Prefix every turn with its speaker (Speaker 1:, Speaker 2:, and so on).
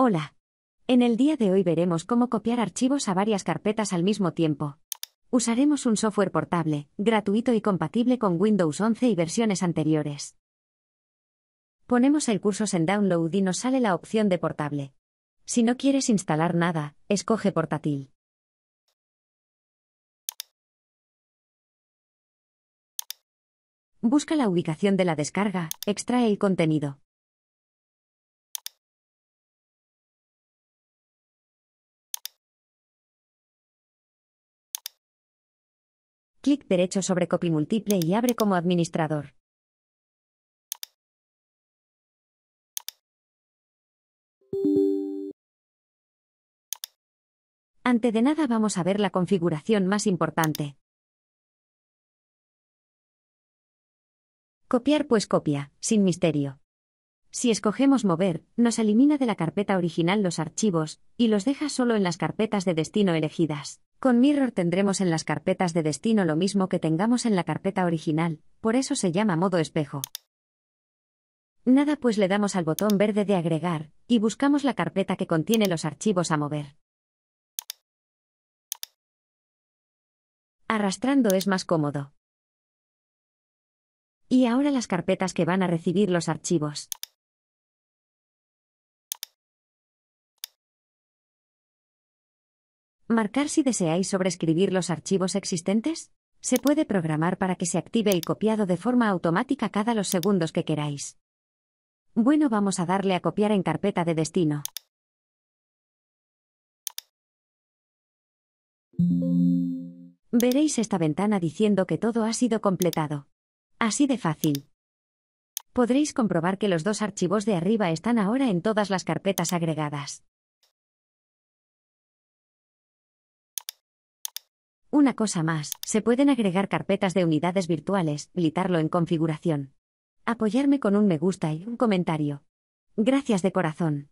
Speaker 1: Hola. En el día de hoy veremos cómo copiar archivos a varias carpetas al mismo tiempo. Usaremos un software portable, gratuito y compatible con Windows 11 y versiones anteriores. Ponemos el curso en download y nos sale la opción de portable.
Speaker 2: Si no quieres instalar nada, escoge portátil.
Speaker 3: Busca la ubicación de la descarga, extrae el contenido. Clic derecho sobre copy múltiple y abre como administrador. Ante de nada vamos a ver la configuración
Speaker 2: más importante.
Speaker 1: Copiar pues copia, sin misterio. Si escogemos mover, nos elimina de la carpeta original los archivos, y los deja solo en las carpetas de destino elegidas. Con Mirror tendremos en las carpetas de destino lo mismo que tengamos en la carpeta original, por eso se llama modo espejo. Nada pues le damos al botón verde de agregar, y buscamos la
Speaker 2: carpeta que contiene los archivos a mover.
Speaker 3: Arrastrando es más cómodo. Y ahora las carpetas que van a recibir los archivos.
Speaker 2: Marcar si deseáis sobrescribir los
Speaker 1: archivos existentes. Se puede programar para que se active el copiado de forma automática cada los segundos que queráis. Bueno, vamos a darle a copiar en carpeta de destino. Veréis esta ventana diciendo que todo ha sido completado. Así de fácil. Podréis comprobar que los dos archivos de arriba están ahora en todas las carpetas
Speaker 2: agregadas.
Speaker 1: Una cosa más, se pueden agregar carpetas de unidades virtuales, litarlo en configuración. Apoyarme con un me gusta y un comentario. Gracias de corazón.